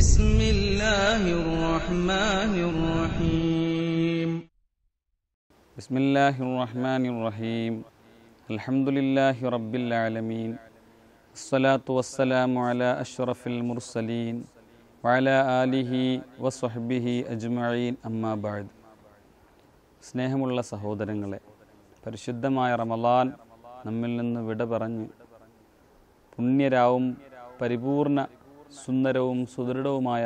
بسم الله الرحمن الرحيم بسم الله الرحمن الرحيم الحمد لله رب العالمين الصلاة والسلام على أشرف المرسلين وعلى آله وصحبه أجمعين أما بعد സ്നേഹമുള്ള സഹോദരങ്ങളെ പരിശുദ്ധമായ റമലാൻ നമ്മിൽ നിന്ന് വിട പറഞ്ഞ് പുണ്യരാവും പരിപൂർണ സുന്ദരവും സുദൃഢവുമായ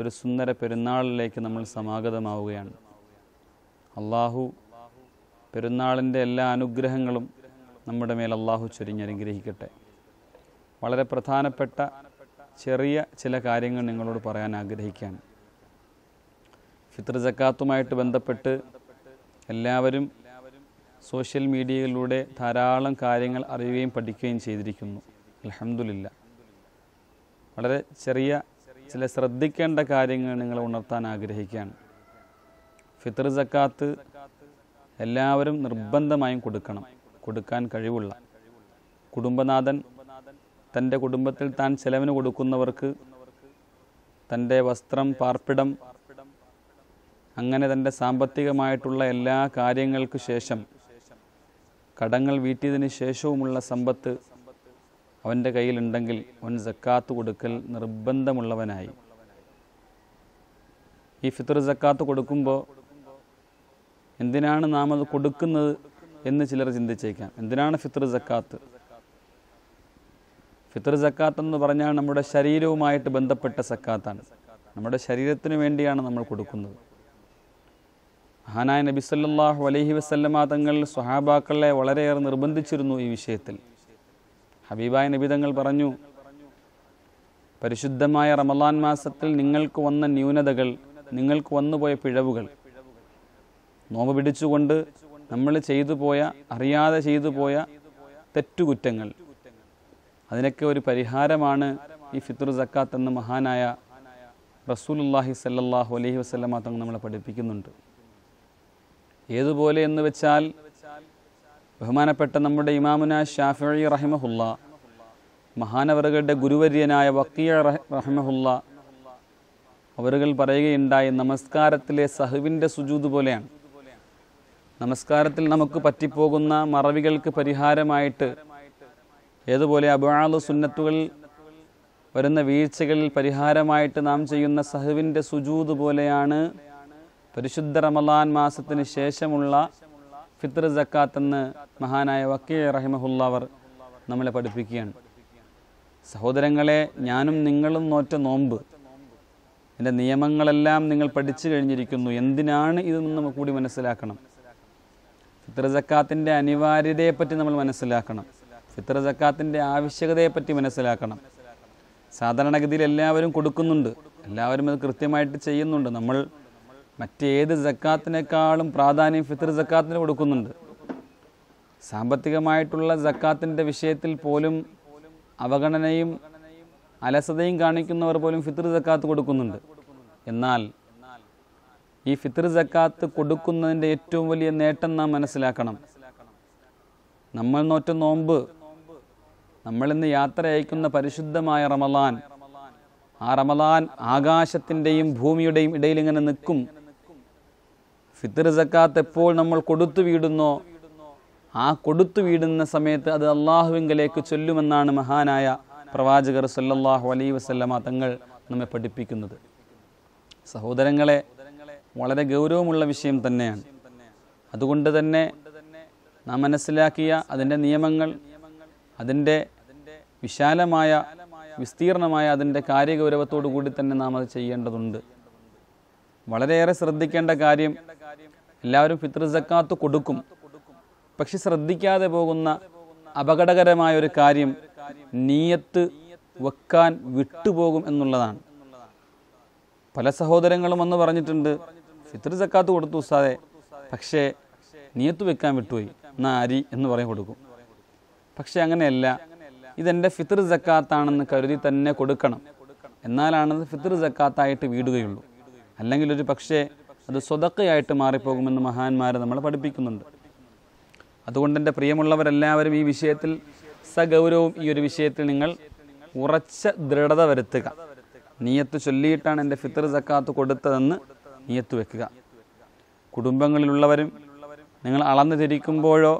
ഒരു സുന്ദര പെരുന്നാളിലേക്ക് നമ്മൾ സമാഗതമാവുകയാണ് അള്ളാഹു പെരുന്നാളിൻ്റെ എല്ലാ അനുഗ്രഹങ്ങളും നമ്മുടെ മേൽ അള്ളാഹു ചൊരിഞ്ഞനുഗ്രഹിക്കട്ടെ വളരെ പ്രധാനപ്പെട്ട ചെറിയ ചില കാര്യങ്ങൾ നിങ്ങളോട് പറയാൻ ആഗ്രഹിക്കാൻ ഫിത്ർ ജക്കാത്തുമായിട്ട് ബന്ധപ്പെട്ട് എല്ലാവരും സോഷ്യൽ മീഡിയയിലൂടെ ധാരാളം കാര്യങ്ങൾ അറിയുകയും പഠിക്കുകയും ചെയ്തിരിക്കുന്നു അലഹമില്ല വളരെ ചെറിയ ചില ശ്രദ്ധിക്കേണ്ട കാര്യങ്ങൾ നിങ്ങൾ ഉണർത്താൻ ആഗ്രഹിക്കുകയാണ് ഫിത്തർ സക്കാത്ത് എല്ലാവരും നിർബന്ധമായും കൊടുക്കണം കൊടുക്കാൻ കഴിവുള്ള കുടുംബനാഥൻ തൻ്റെ കുടുംബത്തിൽ താൻ ചെലവിന് കൊടുക്കുന്നവർക്ക് തൻ്റെ വസ്ത്രം പാർപ്പിടം അങ്ങനെ തൻ്റെ സാമ്പത്തികമായിട്ടുള്ള എല്ലാ കാര്യങ്ങൾക്ക് ശേഷം കടങ്ങൾ വീട്ടിയതിന് ശേഷവുമുള്ള സമ്പത്ത് അവൻ്റെ കയ്യിലുണ്ടെങ്കിൽ അവൻ സക്കാത്ത് കൊടുക്കൽ നിർബന്ധമുള്ളവനായി ഈ ഫിത്തർ സക്കാത്ത് കൊടുക്കുമ്പോൾ എന്തിനാണ് നാം അത് കൊടുക്കുന്നത് എന്ന് ചിലർ ചിന്തിച്ചേക്കാം എന്തിനാണ് ഫിത്തർ സക്കാത്ത് ഫിത്തർ സക്കാത്ത് എന്ന് പറഞ്ഞാൽ നമ്മുടെ ശരീരവുമായിട്ട് ബന്ധപ്പെട്ട സക്കാത്താണ് നമ്മുടെ ശരീരത്തിന് വേണ്ടിയാണ് നമ്മൾ കൊടുക്കുന്നത് മഹാനായ നബി സല്ലാഹു അലഹി വസ്ല്ലമാ തങ്ങൾ സ്വഹാബാക്കളെ വളരെയേറെ നിർബന്ധിച്ചിരുന്നു ഈ വിഷയത്തിൽ ഹബീബായ നിബിതങ്ങൾ പറഞ്ഞു പരിശുദ്ധമായ റമലാൻ മാസത്തിൽ നിങ്ങൾക്ക് വന്ന ന്യൂനതകൾ നിങ്ങൾക്ക് വന്നുപോയ പിഴവുകൾ നോമ്പ് പിടിച്ചുകൊണ്ട് നമ്മൾ ചെയ്തു പോയ അറിയാതെ ചെയ്തു പോയ തെറ്റുകുറ്റങ്ങൾ അതിനൊക്കെ ഒരു പരിഹാരമാണ് ഈ ഫിത്തുർ സക്കാത്ത് എന്ന മഹാനായ റസൂലുല്ലാഹി സല്ലാഹു അലഹി വസ്ലമ തങ്ങൾ നമ്മളെ പഠിപ്പിക്കുന്നുണ്ട് ഏതുപോലെ എന്ന് വെച്ചാൽ ബഹുമാനപ്പെട്ട നമ്മുടെ ഇമാമുന ഷാഫി റഹിമഹുല്ല മഹാനവറുകളുടെ ഗുരുവര്യനായ വക്കീയ റഹിമഹുല്ല അവരുകൾ പറയുകയുണ്ടായി നമസ്കാരത്തിലെ സഹുവിൻ്റെ സുജൂത് പോലെയാണ് നമസ്കാരത്തിൽ നമുക്ക് പറ്റിപ്പോകുന്ന മറവികൾക്ക് പരിഹാരമായിട്ട് ഏതുപോലെ അബാളു സുന്നത്തുകൾ വരുന്ന വീഴ്ചകളിൽ പരിഹാരമായിട്ട് നാം ചെയ്യുന്ന സഹുവിൻ്റെ സുജൂത് പോലെയാണ് പരിശുദ്ധ റമലാൻ മാസത്തിന് ശേഷമുള്ള ഫിത്ര ജക്കാത്ത് എന്ന് മഹാനായ വക്കീ റഹിമഹുല്ലവർ നമ്മളെ പഠിപ്പിക്കുകയാണ് സഹോദരങ്ങളെ ഞാനും നിങ്ങളും നോറ്റ നോമ്പ് എൻ്റെ നിയമങ്ങളെല്ലാം നിങ്ങൾ പഠിച്ചു കഴിഞ്ഞിരിക്കുന്നു എന്തിനാണ് ഇതെന്ന് നമുക്ക് കൂടി മനസ്സിലാക്കണം ഫിത്ര ജക്കാത്തിൻ്റെ അനിവാര്യതയെപ്പറ്റി നമ്മൾ മനസ്സിലാക്കണം ഫിത്ര ജക്കാത്തിൻ്റെ ആവശ്യകതയെപ്പറ്റി മനസ്സിലാക്കണം സാധാരണഗതിയിൽ എല്ലാവരും കൊടുക്കുന്നുണ്ട് എല്ലാവരും അത് കൃത്യമായിട്ട് ചെയ്യുന്നുണ്ട് നമ്മൾ മറ്റേത് ജക്കാത്തിനേക്കാളും പ്രാധാന്യം ഫിത്തർ ജക്കാത്തിന് കൊടുക്കുന്നുണ്ട് സാമ്പത്തികമായിട്ടുള്ള ജക്കാത്തിൻ്റെ വിഷയത്തിൽ പോലും അവഗണനയും അലസതയും കാണിക്കുന്നവർ പോലും ഫിത്തർ ജക്കാത്ത് കൊടുക്കുന്നുണ്ട് എന്നാൽ ഈ ഫിത്തർ ജക്കാത്ത് കൊടുക്കുന്നതിൻ്റെ ഏറ്റവും വലിയ നേട്ടം നാം മനസ്സിലാക്കണം നമ്മൾ നോറ്റ നോമ്പ് നമ്മളിന്ന് യാത്ര അയക്കുന്ന പരിശുദ്ധമായ റമലാൻ ആ റമലാൻ ആകാശത്തിൻ്റെയും ഭൂമിയുടെയും ഇടയിൽ ഇങ്ങനെ നിൽക്കും ഫിത്തർ സക്കാത്ത് എപ്പോൾ നമ്മൾ കൊടുത്തു വീടുന്നോ ആ കൊടുത്തു വീടുന്ന സമയത്ത് അത് അള്ളാഹുവിങ്കലേക്ക് ചൊല്ലുമെന്നാണ് മഹാനായ പ്രവാചകർ സല്ലല്ലാഹു അലൈ വസല്ലമ തങ്ങൾ നമ്മെ പഠിപ്പിക്കുന്നത് സഹോദരങ്ങളെ വളരെ ഗൗരവമുള്ള വിഷയം തന്നെയാണ് അതുകൊണ്ട് തന്നെ നാം മനസ്സിലാക്കിയ അതിൻ്റെ നിയമങ്ങൾ അതിൻ്റെ വിശാലമായ വിസ്തീർണമായ അതിൻ്റെ കാര്യഗൗരവത്തോടു കൂടി തന്നെ നാം അത് ചെയ്യേണ്ടതുണ്ട് വളരെയേറെ ശ്രദ്ധിക്കേണ്ട കാര്യം എല്ലാവരും ഫിത്ർ സക്കാത്ത് കൊടുക്കും പക്ഷെ ശ്രദ്ധിക്കാതെ പോകുന്ന അപകടകരമായ ഒരു കാര്യം നീയത്ത് വെക്കാൻ വിട്ടുപോകും എന്നുള്ളതാണ് പല സഹോദരങ്ങളും വന്ന് പറഞ്ഞിട്ടുണ്ട് ഫിത്ർ സക്കാത്ത് കൊടുത്തു ഉസ്താദെ പക്ഷേ നീയത്ത് വെക്കാൻ വിട്ടുപോയി എന്നാ അരി എന്ന് പറയും കൊടുക്കും പക്ഷെ അങ്ങനെയല്ല ഇതെൻ്റെ ഫിത്ർ ജക്കാത്താണെന്ന് കരുതി തന്നെ കൊടുക്കണം എന്നാലാണത് ഫിത്ർ ജക്കാത്തായിട്ട് വീടുകയുള്ളൂ അല്ലെങ്കിൽ ഒരു പക്ഷേ അത് സ്വതക്കയായിട്ട് മാറിപ്പോകുമെന്ന് മഹാന്മാരെ നമ്മൾ പഠിപ്പിക്കുന്നുണ്ട് അതുകൊണ്ട് എൻ്റെ പ്രിയമുള്ളവരെല്ലാവരും ഈ വിഷയത്തിൽ സഗൗരവും ഈ ഒരു വിഷയത്തിൽ നിങ്ങൾ ഉറച്ച ദൃഢത വരുത്തുക നീയത്ത് ചൊല്ലിയിട്ടാണ് എൻ്റെ ഫിത്തർ സക്കാത്ത് കൊടുത്തതെന്ന് നീയത്ത് വെക്കുക കുടുംബങ്ങളിലുള്ളവരും നിങ്ങൾ അളന്നു തിരിക്കുമ്പോഴോ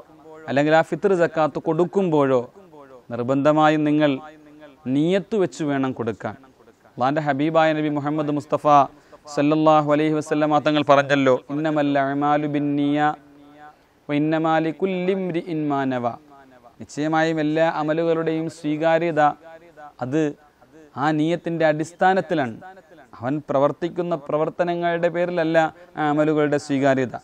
അല്ലെങ്കിൽ ആ ഫിത്തർ സക്കാത്ത് കൊടുക്കുമ്പോഴോ നിർബന്ധമായും നിങ്ങൾ നീയത്ത് വെച്ച് വേണം കൊടുക്കാൻ അള്ളാൻ്റെ ഹബീബായ നബി മുഹമ്മദ് മുസ്തഫ സല്ലല്ലാഹു അലൈഹി വസ്ലമ തങ്ങൾ പറഞ്ഞല്ലോ ഇന്നമല്ലു ബിന്നിയ നിശ്ചയമായും എല്ലാ അമലുകളുടെയും സ്വീകാര്യത അത് ആ നീയത്തിൻ്റെ അടിസ്ഥാനത്തിലാണ് അവൻ പ്രവർത്തിക്കുന്ന പ്രവർത്തനങ്ങളുടെ പേരിലല്ല അമലുകളുടെ സ്വീകാര്യത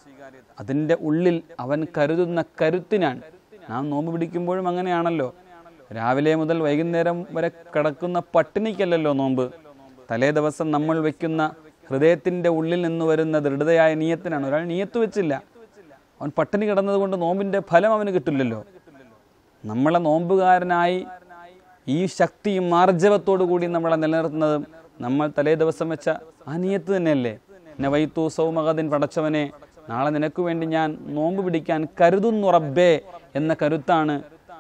അതിൻ്റെ ഉള്ളിൽ അവൻ കരുതുന്ന കരുത്തിനാണ് നാം നോമ്പ് പിടിക്കുമ്പോഴും അങ്ങനെയാണല്ലോ രാവിലെ മുതൽ വൈകുന്നേരം വരെ കിടക്കുന്ന പട്ടിണിക്കല്ലല്ലോ നോമ്പ് തലേ ദിവസം നമ്മൾ വയ്ക്കുന്ന ഹൃദയത്തിൻ്റെ ഉള്ളിൽ നിന്ന് വരുന്ന ദൃഢതയായ നീയത്തിനാണ് ഒരാൾ നീയത്ത് വെച്ചില്ല അവൻ പട്ടിണി കിടന്നതുകൊണ്ട് നോമ്പിൻ്റെ ഫലം അവന് കിട്ടില്ലല്ലോ നമ്മളെ നോമ്പുകാരനായി ഈ ശക്തിയും മാർജവത്തോടു കൂടി നമ്മളെ നിലനിർത്തുന്നതും നമ്മൾ തലേ ദിവസം വെച്ച ആ നീയത്ത് തന്നെയല്ലേ വൈത്തു സൗമഹദിൻ പടച്ചവനെ നാളെ നിനക്ക് വേണ്ടി ഞാൻ നോമ്പ് പിടിക്കാൻ കരുതുന്നുറബേ എന്ന കരുത്താണ്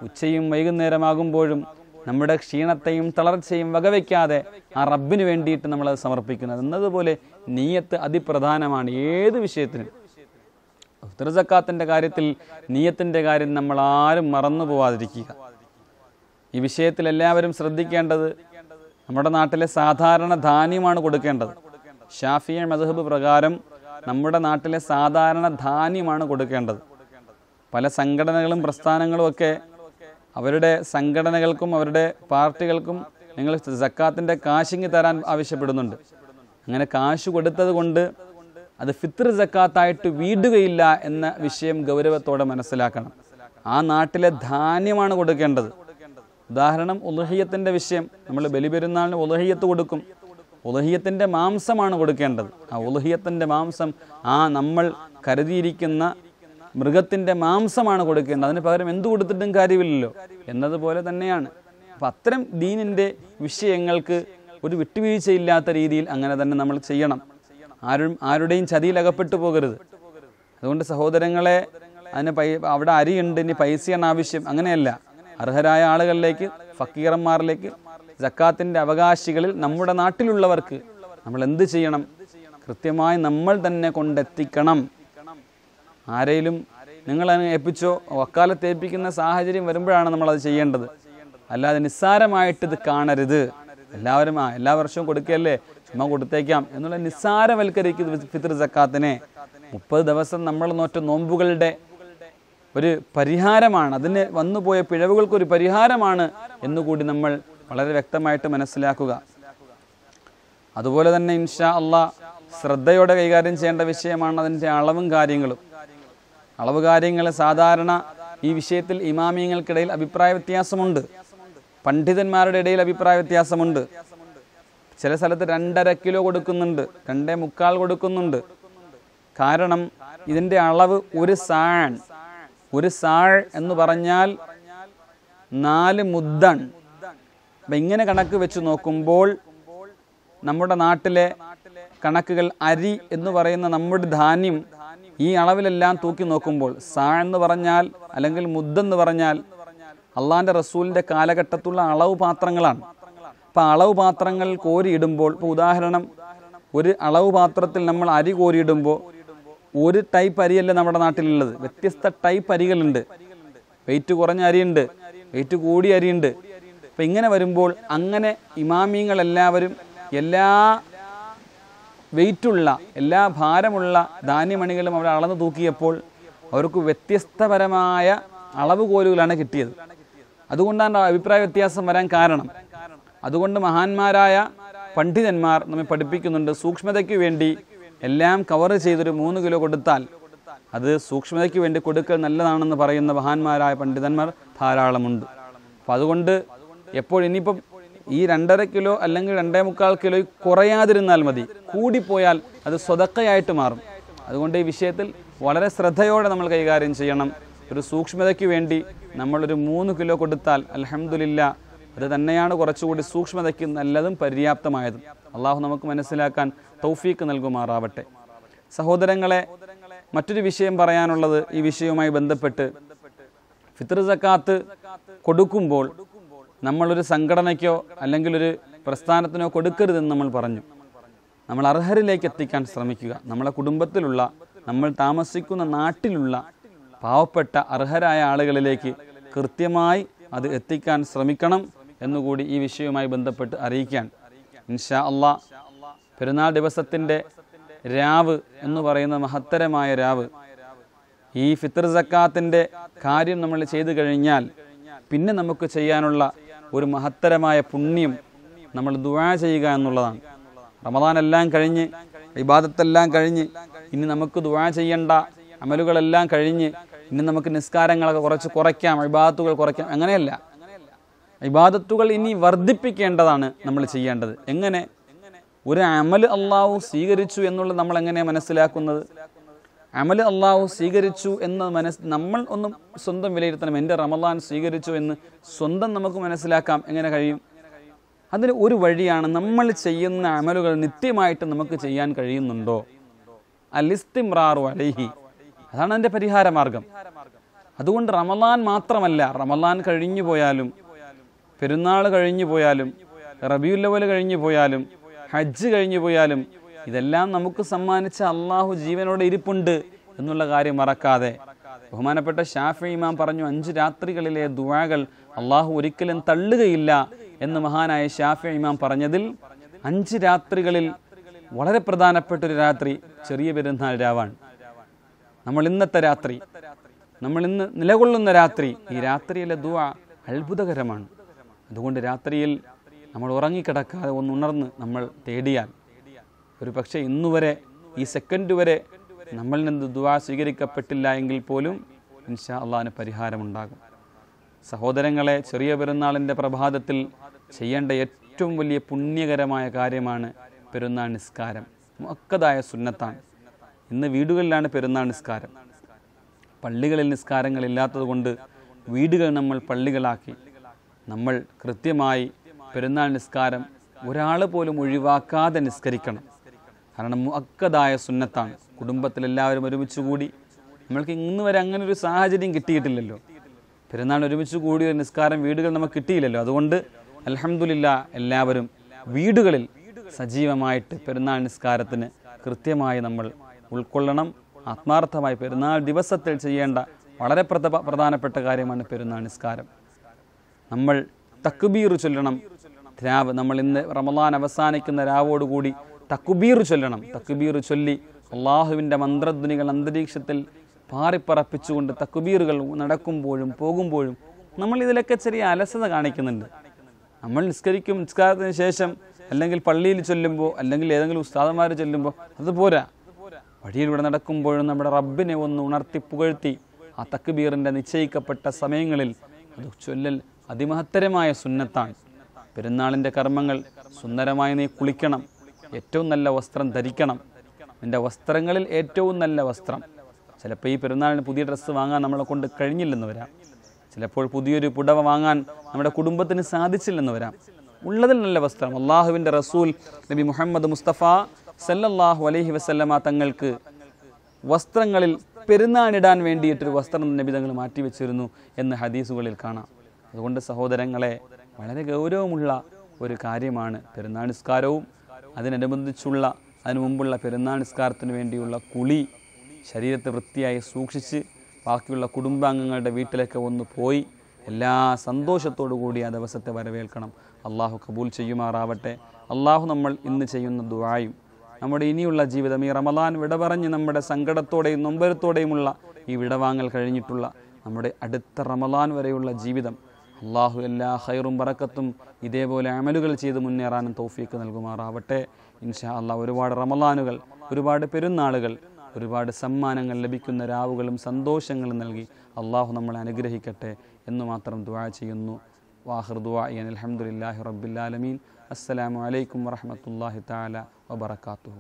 ഉച്ചയും വൈകുന്നേരമാകുമ്പോഴും നമ്മുടെ ക്ഷീണത്തെയും തളർച്ചയും വകവയ്ക്കാതെ ആ റബ്ബിന് വേണ്ടിയിട്ട് അത് സമർപ്പിക്കുന്നത് എന്നതുപോലെ നീയത്ത് അതിപ്രധാനമാണ് ഏത് വിഷയത്തിനും ഫിത്തർസക്കാത്തിൻ്റെ കാര്യത്തിൽ നീയത്തിൻ്റെ കാര്യം നമ്മൾ ആരും മറന്നു പോവാതിരിക്കുക ഈ വിഷയത്തിൽ എല്ലാവരും ശ്രദ്ധിക്കേണ്ടത് നമ്മുടെ നാട്ടിലെ സാധാരണ ധാന്യമാണ് കൊടുക്കേണ്ടത് ഷാഫിയ മെഹബ് പ്രകാരം നമ്മുടെ നാട്ടിലെ സാധാരണ ധാന്യമാണ് കൊടുക്കേണ്ടത് പല സംഘടനകളും പ്രസ്ഥാനങ്ങളും ഒക്കെ അവരുടെ സംഘടനകൾക്കും അവരുടെ പാർട്ടികൾക്കും നിങ്ങൾ സക്കാത്തിൻ്റെ കാശിങ്ങി തരാൻ ആവശ്യപ്പെടുന്നുണ്ട് അങ്ങനെ കാശ് കൊടുത്തത് കൊണ്ട് അത് ഫിത്ർ സക്കാത്തായിട്ട് വീടുകയില്ല എന്ന വിഷയം ഗൗരവത്തോടെ മനസ്സിലാക്കണം ആ നാട്ടിലെ ധാന്യമാണ് കൊടുക്കേണ്ടത് ഉദാഹരണം ഉലഹയ്യത്തിൻ്റെ വിഷയം നമ്മൾ ബലിപെരുന്നാളിന് ഉലഹയ്യത്ത് കൊടുക്കും ഉലഹയ്യത്തിൻ്റെ മാംസമാണ് കൊടുക്കേണ്ടത് ആ ഉലഹയ്യത്തിൻ്റെ മാംസം ആ നമ്മൾ കരുതിയിരിക്കുന്ന മൃഗത്തിൻ്റെ മാംസമാണ് കൊടുക്കേണ്ടത് അതിന് പകരം എന്ത് കൊടുത്തിട്ടും കാര്യമില്ലല്ലോ എന്നതുപോലെ തന്നെയാണ് അപ്പം അത്തരം ദീനിൻ്റെ വിഷയങ്ങൾക്ക് ഒരു വിട്ടുവീഴ്ചയില്ലാത്ത രീതിയിൽ അങ്ങനെ തന്നെ നമ്മൾ ചെയ്യണം ആരും ആരുടെയും ചതിയിൽ അകപ്പെട്ടു പോകരുത് അതുകൊണ്ട് സഹോദരങ്ങളെ അതിന് പൈ അവിടെ അരിയുണ്ട് ഇനി പൈസയാണ് ആവശ്യം അങ്ങനെയല്ല അർഹരായ ആളുകളിലേക്ക് ഫക്കീറന്മാരിലേക്ക് ജക്കാത്തിൻ്റെ അവകാശികളിൽ നമ്മുടെ നാട്ടിലുള്ളവർക്ക് നമ്മൾ എന്ത് ചെയ്യണം കൃത്യമായി നമ്മൾ തന്നെ കൊണ്ടെത്തിക്കണം ആരെയും നിങ്ങൾ ഏൽപ്പിച്ചോ വക്കാലത്ത് ഏൽപ്പിക്കുന്ന സാഹചര്യം വരുമ്പോഴാണ് നമ്മൾ അത് ചെയ്യേണ്ടത് അല്ലാതെ നിസ്സാരമായിട്ട് ഇത് കാണരുത് എല്ലാവരും ആ എല്ലാ വർഷവും കൊടുക്കല്ലേ ചുമ്മാ കൊടുത്തേക്കാം എന്നുള്ള നിസ്സാരവൽക്കരിക്കും ഫിത്ർ സക്കാത്തിനെ മുപ്പത് ദിവസം നമ്മൾ നോറ്റ നോമ്പുകളുടെ ഒരു പരിഹാരമാണ് അതിന് വന്നുപോയ പിഴവുകൾക്കൊരു പരിഹാരമാണ് എന്നുകൂടി നമ്മൾ വളരെ വ്യക്തമായിട്ട് മനസ്സിലാക്കുക അതുപോലെ തന്നെ ഇൻഷാ അള്ളാഹ് ശ്രദ്ധയോടെ കൈകാര്യം ചെയ്യേണ്ട വിഷയമാണ് അതിൻ്റെ അളവും കാര്യങ്ങളും അളവ് കാര്യങ്ങൾ സാധാരണ ഈ വിഷയത്തിൽ ഇമാമിയങ്ങൾക്കിടയിൽ അഭിപ്രായ വ്യത്യാസമുണ്ട് പണ്ഡിതന്മാരുടെ ഇടയിൽ അഭിപ്രായ വ്യത്യാസമുണ്ട് ചില സ്ഥലത്ത് രണ്ടര കിലോ കൊടുക്കുന്നുണ്ട് രണ്ടേ മുക്കാൽ കൊടുക്കുന്നുണ്ട് കാരണം ഇതിൻ്റെ അളവ് ഒരു സാൺ ഒരു സാൾ എന്ന് പറഞ്ഞാൽ നാല് മുദ്ദൺ അപ്പം ഇങ്ങനെ കണക്ക് വെച്ച് നോക്കുമ്പോൾ നമ്മുടെ നാട്ടിലെ കണക്കുകൾ അരി എന്ന് പറയുന്ന നമ്മുടെ ധാന്യം ഈ അളവിലെല്ലാം തൂക്കി നോക്കുമ്പോൾ സാ എന്ന് പറഞ്ഞാൽ അല്ലെങ്കിൽ മുദ്ദെന്ന് പറഞ്ഞാൽ അള്ളാഹിൻ്റെ റസൂലിൻ്റെ കാലഘട്ടത്തുള്ള അളവ് പാത്രങ്ങളാണ് അപ്പോൾ അളവ് പാത്രങ്ങൾ കോരിയിടുമ്പോൾ ഇപ്പോൾ ഉദാഹരണം ഒരു അളവ് പാത്രത്തിൽ നമ്മൾ അരി കോരിയിടുമ്പോൾ ഒരു ടൈപ്പ് അരിയല്ല നമ്മുടെ നാട്ടിലുള്ളത് വ്യത്യസ്ത ടൈപ്പ് അരികളുണ്ട് വെയിറ്റ് കുറഞ്ഞ അരിയുണ്ട് വെയിറ്റ് കൂടിയ അരിയുണ്ട് അപ്പം ഇങ്ങനെ വരുമ്പോൾ അങ്ങനെ ഇമാമിയങ്ങൾ എല്ലാവരും എല്ലാ വെയിറ്റുള്ള എല്ലാ ഭാരമുള്ള ധാന്യമണികളും അവർ അളന്നു തൂക്കിയപ്പോൾ അവർക്ക് വ്യത്യസ്തപരമായ അളവുകോലുകളാണ് കിട്ടിയത് അതുകൊണ്ടാണ് അഭിപ്രായ വ്യത്യാസം വരാൻ കാരണം അതുകൊണ്ട് മഹാന്മാരായ പണ്ഡിതന്മാർ നമ്മെ പഠിപ്പിക്കുന്നുണ്ട് സൂക്ഷ്മതയ്ക്ക് വേണ്ടി എല്ലാം കവർ ചെയ്തൊരു മൂന്ന് കിലോ കൊടുത്താൽ അത് സൂക്ഷ്മതയ്ക്ക് വേണ്ടി കൊടുക്കൽ നല്ലതാണെന്ന് പറയുന്ന മഹാന്മാരായ പണ്ഡിതന്മാർ ധാരാളമുണ്ട് അപ്പോൾ അതുകൊണ്ട് എപ്പോൾ ഇനിയിപ്പം ഈ രണ്ടര കിലോ അല്ലെങ്കിൽ രണ്ടേ മുക്കാൽ കിലോ കുറയാതിരുന്നാൽ മതി കൂടിപ്പോയാൽ അത് സ്വതക്കയായിട്ട് മാറും അതുകൊണ്ട് ഈ വിഷയത്തിൽ വളരെ ശ്രദ്ധയോടെ നമ്മൾ കൈകാര്യം ചെയ്യണം ഒരു സൂക്ഷ്മതയ്ക്ക് വേണ്ടി നമ്മളൊരു മൂന്ന് കിലോ കൊടുത്താൽ അലഹമുല്ല അത് തന്നെയാണ് കുറച്ചുകൂടി സൂക്ഷ്മതയ്ക്ക് നല്ലതും പര്യാപ്തമായതും അള്ളാഹു നമുക്ക് മനസ്സിലാക്കാൻ തൗഫീക്ക് നൽകുമാറാവട്ടെ സഹോദരങ്ങളെ മറ്റൊരു വിഷയം പറയാനുള്ളത് ഈ വിഷയവുമായി ബന്ധപ്പെട്ട് ഫിത്തർ സക്കാത്ത് കൊടുക്കുമ്പോൾ നമ്മളൊരു സംഘടനയ്ക്കോ അല്ലെങ്കിൽ ഒരു പ്രസ്ഥാനത്തിനോ കൊടുക്കരുതെന്ന് നമ്മൾ പറഞ്ഞു നമ്മൾ അർഹരിലേക്ക് എത്തിക്കാൻ ശ്രമിക്കുക നമ്മളെ കുടുംബത്തിലുള്ള നമ്മൾ താമസിക്കുന്ന നാട്ടിലുള്ള പാവപ്പെട്ട അർഹരായ ആളുകളിലേക്ക് കൃത്യമായി അത് എത്തിക്കാൻ ശ്രമിക്കണം എന്നുകൂടി ഈ വിഷയവുമായി ബന്ധപ്പെട്ട് അറിയിക്കാൻ ഇൻഷാ അള്ളാ പെരുന്നാൾ ദിവസത്തിൻ്റെ രാവ് എന്ന് പറയുന്ന മഹത്തരമായ രാവ് ഈ ഫിത്തർ ജക്കാത്തിൻ്റെ കാര്യം നമ്മൾ ചെയ്തു കഴിഞ്ഞാൽ പിന്നെ നമുക്ക് ചെയ്യാനുള്ള ഒരു മഹത്തരമായ പുണ്യം നമ്മൾ ദുവാ ചെയ്യുക എന്നുള്ളതാണ് റമദാനെല്ലാം കഴിഞ്ഞ് വിവാദത്തെല്ലാം കഴിഞ്ഞ് ഇനി നമുക്ക് ദുവാ ചെയ്യേണ്ട അമലുകളെല്ലാം കഴിഞ്ഞ് ഇനി നമുക്ക് നിസ്കാരങ്ങളൊക്കെ കുറച്ച് കുറയ്ക്കാം വിവാദത്തുകൾ കുറയ്ക്കാം അങ്ങനെയല്ല ഇബാദത്തുകൾ ഇനി വർദ്ധിപ്പിക്കേണ്ടതാണ് നമ്മൾ ചെയ്യേണ്ടത് എങ്ങനെ ഒരു അമൽ അള്ളാഹു സ്വീകരിച്ചു എന്നുള്ളത് നമ്മൾ എങ്ങനെ മനസ്സിലാക്കുന്നത് അമൽ അള്ളാഹു സ്വീകരിച്ചു എന്ന് മനസ് നമ്മൾ ഒന്നും സ്വന്തം വിലയിരുത്തണം എൻ്റെ റമദാൻ സ്വീകരിച്ചു എന്ന് സ്വന്തം നമുക്ക് മനസ്സിലാക്കാം എങ്ങനെ കഴിയും അതിന് ഒരു വഴിയാണ് നമ്മൾ ചെയ്യുന്ന അമലുകൾ നിത്യമായിട്ട് നമുക്ക് ചെയ്യാൻ കഴിയുന്നുണ്ടോ അലിസ്തിമ്രാറു അലൈഹി അതാണ് അതിൻ്റെ പരിഹാര മാർഗം അതുകൊണ്ട് റമലാൻ മാത്രമല്ല റമലാൻ കഴിഞ്ഞു പോയാലും പെരുന്നാൾ കഴിഞ്ഞു പോയാലും റബിയുല്ലവൽ കഴിഞ്ഞു പോയാലും ഹജ്ജ് കഴിഞ്ഞു പോയാലും ഇതെല്ലാം നമുക്ക് സമ്മാനിച്ച അള്ളാഹു ജീവനോടെ ഇരിപ്പുണ്ട് എന്നുള്ള കാര്യം മറക്കാതെ ബഹുമാനപ്പെട്ട ഷാഫി ഇമാം പറഞ്ഞു അഞ്ച് രാത്രികളിലെ ദുവാകൾ അള്ളാഹു ഒരിക്കലും തള്ളുകയില്ല എന്ന് മഹാനായ ഷാഫി ഇമാം പറഞ്ഞതിൽ അഞ്ച് രാത്രികളിൽ വളരെ പ്രധാനപ്പെട്ട ഒരു രാത്രി ചെറിയ പെരുന്നാൾ രാവാണ് നമ്മൾ ഇന്നത്തെ രാത്രി നമ്മൾ ഇന്ന് നിലകൊള്ളുന്ന രാത്രി ഈ രാത്രിയിലെ ദുവ അത്ഭുതകരമാണ് അതുകൊണ്ട് രാത്രിയിൽ നമ്മൾ ഉറങ്ങിക്കിടക്കാതെ ഒന്ന് ഉണർന്ന് നമ്മൾ തേടിയാൽ ഒരു പക്ഷേ ഇന്നുവരെ ഈ സെക്കൻഡ് വരെ നമ്മളിൽ നിന്ന് ദുവാ സ്വീകരിക്കപ്പെട്ടില്ല എങ്കിൽ പോലും ഇൻഷാ അള്ളാഹിന് പരിഹാരമുണ്ടാകും സഹോദരങ്ങളെ ചെറിയ പെരുന്നാളിൻ്റെ പ്രഭാതത്തിൽ ചെയ്യേണ്ട ഏറ്റവും വലിയ പുണ്യകരമായ കാര്യമാണ് പെരുന്നാൾ നിസ്കാരം മൊക്കതായ സുന്നത്താണ് ഇന്ന് വീടുകളിലാണ് പെരുന്നാൾ നിസ്കാരം പള്ളികളിൽ ഇല്ലാത്തതുകൊണ്ട് വീടുകൾ നമ്മൾ പള്ളികളാക്കി നമ്മൾ കൃത്യമായി പെരുന്നാൾ നിസ്കാരം ഒരാൾ പോലും ഒഴിവാക്കാതെ നിസ്കരിക്കണം കാരണം മുക്കതായ സുന്നത്താണ് കുടുംബത്തിലെല്ലാവരും ഒരുമിച്ച് കൂടി നമ്മൾക്ക് ഇന്ന് വരെ അങ്ങനെ ഒരു സാഹചര്യം കിട്ടിയിട്ടില്ലല്ലോ പെരുന്നാൾ ഒരുമിച്ച് കൂടി ഒരു നിസ്കാരം വീടുകൾ നമുക്ക് കിട്ടിയില്ലല്ലോ അതുകൊണ്ട് അലഹമുല്ല എല്ലാവരും വീടുകളിൽ സജീവമായിട്ട് പെരുന്നാൾ നിസ്കാരത്തിന് കൃത്യമായി നമ്മൾ ഉൾക്കൊള്ളണം ആത്മാർത്ഥമായി പെരുന്നാൾ ദിവസത്തിൽ ചെയ്യേണ്ട വളരെ പ്രധാനപ്പെട്ട കാര്യമാണ് പെരുന്നാൾ നിസ്കാരം നമ്മൾ തക്ബീർ ചൊല്ലണം രാവ് നമ്മൾ ഇന്ന് റമദാൻ അവസാനിക്കുന്ന രാവോടുകൂടി തക്കുബീർ ചൊല്ലണം തക്കുബീർ ചൊല്ലി അള്ളാഹുവിൻ്റെ മന്ത്രധ്വനികൾ അന്തരീക്ഷത്തിൽ പാറിപ്പറപ്പിച്ചുകൊണ്ട് തക്കുബീറുകൾ നടക്കുമ്പോഴും പോകുമ്പോഴും നമ്മൾ ഇതിലൊക്കെ ചെറിയ അലസത കാണിക്കുന്നുണ്ട് നമ്മൾ നിസ്കരിക്കും നിസ്കാരത്തിന് ശേഷം അല്ലെങ്കിൽ പള്ളിയിൽ ചൊല്ലുമ്പോൾ അല്ലെങ്കിൽ ഏതെങ്കിലും ഉസ്താദന്മാർ ചൊല്ലുമ്പോൾ അത് പോരാ വഴിയിലൂടെ നടക്കുമ്പോഴും നമ്മുടെ റബ്ബിനെ ഒന്ന് ഉണർത്തി പുകഴ്ത്തി ആ തക്ബീറിൻ്റെ നിശ്ചയിക്കപ്പെട്ട സമയങ്ങളിൽ അത് ചൊല്ലൽ അതിമഹത്തരമായ സുന്നത്താണ് പെരുന്നാളിൻ്റെ കർമ്മങ്ങൾ സുന്ദരമായി നീ കുളിക്കണം ഏറ്റവും നല്ല വസ്ത്രം ധരിക്കണം എൻ്റെ വസ്ത്രങ്ങളിൽ ഏറ്റവും നല്ല വസ്ത്രം ചിലപ്പോൾ ഈ പെരുന്നാളിന് പുതിയ ഡ്രസ്സ് വാങ്ങാൻ നമ്മളെ കൊണ്ട് കഴിഞ്ഞില്ലെന്ന് വരാം ചിലപ്പോൾ പുതിയൊരു പുടവ വാങ്ങാൻ നമ്മുടെ കുടുംബത്തിന് സാധിച്ചില്ലെന്ന് വരാം ഉള്ളതിൽ നല്ല വസ്ത്രം അള്ളാഹുവിൻ്റെ റസൂൽ നബി മുഹമ്മദ് മുസ്തഫ സല്ലല്ലാഹു അലൈഹി വസല്ലമ തങ്ങൾക്ക് വസ്ത്രങ്ങളിൽ പെരുന്നാളിടാൻ വേണ്ടിയിട്ടൊരു വസ്ത്രം നബി തങ്ങൾ മാറ്റിവെച്ചിരുന്നു എന്ന് ഹദീസുകളിൽ കാണാം അതുകൊണ്ട് സഹോദരങ്ങളെ വളരെ ഗൗരവമുള്ള ഒരു കാര്യമാണ് പെരുന്നാൾ നിസ്കാരവും അതിനനുബന്ധിച്ചുള്ള അതിനു മുമ്പുള്ള പെരുന്നാൾ നിസ്കാരത്തിന് വേണ്ടിയുള്ള കുളി ശരീരത്തെ വൃത്തിയായി സൂക്ഷിച്ച് ബാക്കിയുള്ള കുടുംബാംഗങ്ങളുടെ വീട്ടിലൊക്കെ ഒന്ന് പോയി എല്ലാ സന്തോഷത്തോടു കൂടി ആ ദിവസത്തെ വരവേൽക്കണം അള്ളാഹു കബൂൽ ചെയ്യുമാറാവട്ടെ അള്ളാഹു നമ്മൾ ഇന്ന് ചെയ്യുന്ന ദുവായും നമ്മുടെ ഇനിയുള്ള ജീവിതം ഈ റമദാൻ വിട പറഞ്ഞ് നമ്മുടെ സങ്കടത്തോടെയും നൊമ്പരത്തോടെയുമുള്ള ഈ വിടവാങ്ങൽ കഴിഞ്ഞിട്ടുള്ള നമ്മുടെ അടുത്ത റമദാൻ വരെയുള്ള ജീവിതം അള്ളാഹു എല്ലാ ഹൈറും പറക്കത്തും ഇതേപോലെ അമലുകൾ ചെയ്ത് മുന്നേറാനും തൗഫീക്ക് നൽകുമാറാവട്ടെ ഇൻഷാ അള്ളാഹ് ഒരുപാട് റമലാനുകൾ ഒരുപാട് പെരുന്നാളുകൾ ഒരുപാട് സമ്മാനങ്ങൾ ലഭിക്കുന്ന രാവുകളും സന്തോഷങ്ങളും നൽകി അള്ളാഹു നമ്മളെ അനുഗ്രഹിക്കട്ടെ എന്ന് മാത്രം ദുവാ ചെയ്യുന്നു വാഹിർ ദുവാ അലഹമുല്ലാഹി റബ്ബില്ലാലമീൻ അസ്സലാമലൈക്കും വറഹമത്തല്ലാഹി താല വാത്തു